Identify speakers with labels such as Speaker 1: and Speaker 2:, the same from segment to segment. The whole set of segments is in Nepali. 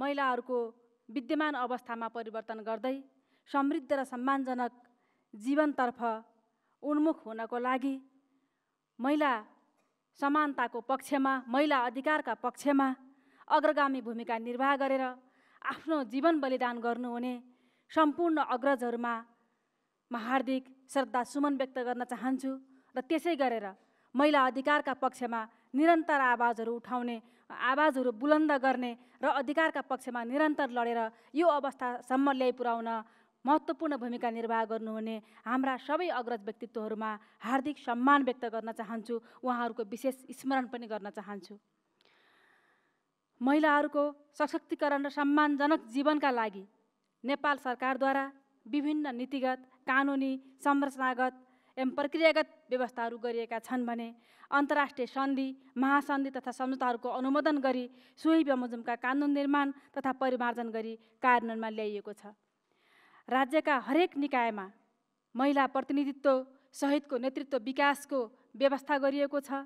Speaker 1: महिलाहरूको विद्यमान अवस्थामा परिवर्तन गर्दै समृद्ध र सम्मानजनक जीवनतर्फ उन्मुख हुनको लागि महिला समानताको पक्षमा महिला अधिकारका पक्षमा अग्रगामी भूमिका निर्वाह गरेर आफ्नो जीवन बलिदान गर्नुहुने सम्पूर्ण अग्रजहरूमा म हार्दिक श्रद्धा सुमन व्यक्त गर्न चाहन्छु र त्यसै गरेर महिला अधिकारका पक्षमा निरन्तर आवाजहरू उठाउने आवाजहरू बुलन्द गर्ने र अधिकारका पक्षमा निरन्तर लडेर यो अवस्थासम्म ल्याइपुर्याउन महत्त्वपूर्ण भूमिका निर्वाह गर्नुहुने हाम्रा सबै अग्रज व्यक्तित्वहरूमा हार्दिक सम्मान व्यक्त गर्न चाहन्छु उहाँहरूको विशेष स्मरण पनि गर्न चाहन्छु महिलाहरूको सशक्तिकरण र सम्मानजनक जीवनका लागि नेपाल सरकारद्वारा विभिन्न नीतिगत कानुनी संरचनागत एवं प्रक्रियागत व्यवस्थाहरू गरिएका छन् भने अन्तर्राष्ट्रिय सन्धि महासन्धि तथा सम्झौताहरूको अनुमोदन गरी सोही बमोजुमका कानुन निर्माण तथा परिमार्जन गरी कार्यान्वयनमा ल्याइएको छ राज्यका हरेक निकायमा महिला प्रतिनिधित्व सहितको नेतृत्व विकासको व्यवस्था गरिएको छ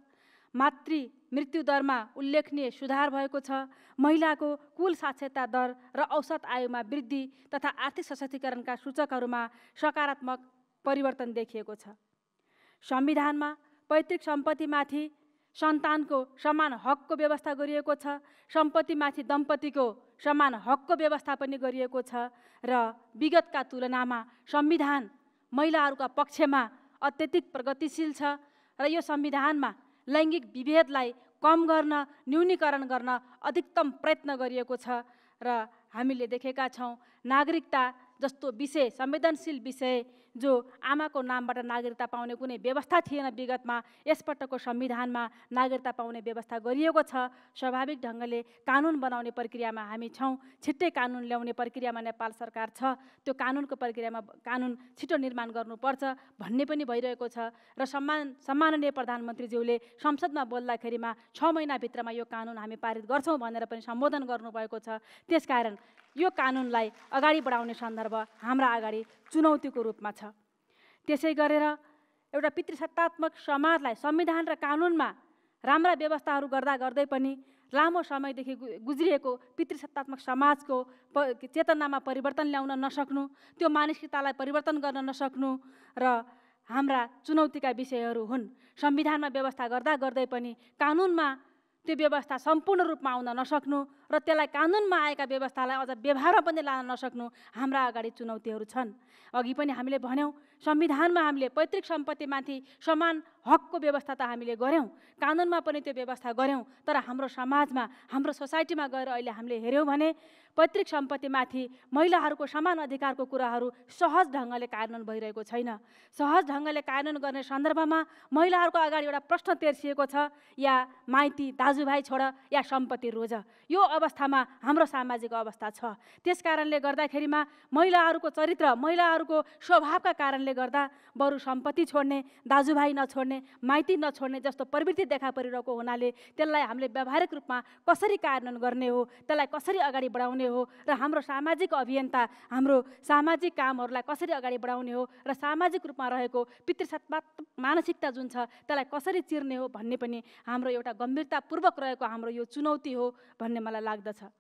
Speaker 1: मातृ मृत्युदरमा उल्लेखनीय सुधार भएको छ महिलाको कुल साक्षरता दर र औसत आयुमा वृद्धि तथा आर्थिक सशक्तिकरणका सूचकहरूमा सकारात्मक परिवर्तन देखिएको छ संविधानमा पैतृक सम्पत्तिमाथि सन्तानको समान हकको व्यवस्था गरिएको छ सम्पत्तिमाथि दम्पतिको समान हकको व्यवस्था पनि गरिएको छ र विगतका तुलनामा संविधान महिलाहरूका पक्षमा अत्यधिक प्रगतिशील छ र यो संविधानमा लैङ्गिक विभेदलाई कम गर्न न्यूनीकरण गर्न अधिकतम प्रयत्न गरिएको छ र हामीले देखेका छौँ नागरिकता जस्तो विषय संवेदनशील विषय जो आमाको नामबाट नागरिकता पाउने कुनै व्यवस्था थिएन विगतमा यसपटकको संविधानमा नागरिकता पाउने व्यवस्था गरिएको छ स्वाभाविक ढङ्गले कानुन बनाउने प्रक्रियामा हामी छौँ छिट्टै कानुन ल्याउने प्रक्रियामा नेपाल सरकार छ त्यो कानुनको प्रक्रियामा कानुन छिटो निर्माण गर्नुपर्छ भन्ने पनि भइरहेको छ र सम्मान सम्माननीय प्रधानमन्त्रीज्यूले संसदमा बोल्दाखेरिमा छ महिनाभित्रमा यो कानुन हामी पारित गर्छौँ भनेर पनि सम्बोधन गर्नुभएको छ त्यसकारण यो कानुनलाई अगाडि बढाउने सन्दर्भ हाम्रा अगाडि चुनौतीको रूपमा छ त्यसै गरेर एउटा पितृसत्तात्मक समाजलाई संविधान र कानुनमा राम्रा व्यवस्थाहरू गर्दा गर्दै पनि लामो समयदेखि गुज्रिएको पितृसत्तात्मक समाजको प चेतनामा परिवर्तन ल्याउन नसक्नु त्यो मानसिकतालाई परिवर्तन गर्न नसक्नु र हाम्रा चुनौतीका विषयहरू हुन् संविधानमा व्यवस्था गर्दा गर्दै पनि कानुनमा त्यो व्यवस्था सम्पूर्ण रूपमा आउन नसक्नु र त्यसलाई कानुनमा आएका व्यवस्थालाई अझ व्यवहारमा पनि लान नसक्नु हाम्रा अगाडि चुनौतीहरू छन् अघि पनि हामीले भन्यौँ संविधानमा हामीले पैतृक सम्पत्तिमाथि समान हकको व्यवस्था त हामीले गऱ्यौँ कानुनमा पनि त्यो व्यवस्था गऱ्यौँ तर हाम्रो समाजमा हाम्रो सोसाइटीमा गएर अहिले हामीले हेऱ्यौँ भने पैतृक सम्पत्तिमाथि महिलाहरूको समान अधिकारको कुराहरू सहज ढङ्गले कार्यान्वयन भइरहेको छैन सहज ढङ्गले कार्यान्वयन गर्ने सन्दर्भमा महिलाहरूको अगाडि एउटा प्रश्न तेर्सिएको छ या माइती दाजु दाजुभाइ छोड या सम्पत्ति रोज यो अवस्थामा हाम्रो सामाजिक अवस्था छ त्यस कारणले गर्दाखेरिमा महिलाहरूको चरित्र महिलाहरूको स्वभावका कारणले गर्दा बरु सम्पत्ति छोड्ने दाजुभाइ नछोड्ने माइती नछोड्ने जस्तो प्रवृत्ति देखा परिरहेको हुनाले त्यसलाई हामीले व्यावहारिक रूपमा कसरी कार्यान्वयन गर्ने हो त्यसलाई कसरी अगाडि बढाउने हो र हाम्रो सामाजिक अभियन्ता हाम्रो सामाजिक कामहरूलाई कसरी अगाडि बढाउने हो र सामाजिक रूपमा रहेको पितृसत्तात्मक मानसिकता जुन छ त्यसलाई कसरी चिर्ने हो भन्ने पनि हाम्रो एउटा गम्भीरतापूर्वक पूर्वक रहेको हाम्रो यो चुनौती हो भन्ने मलाई लाग्दछ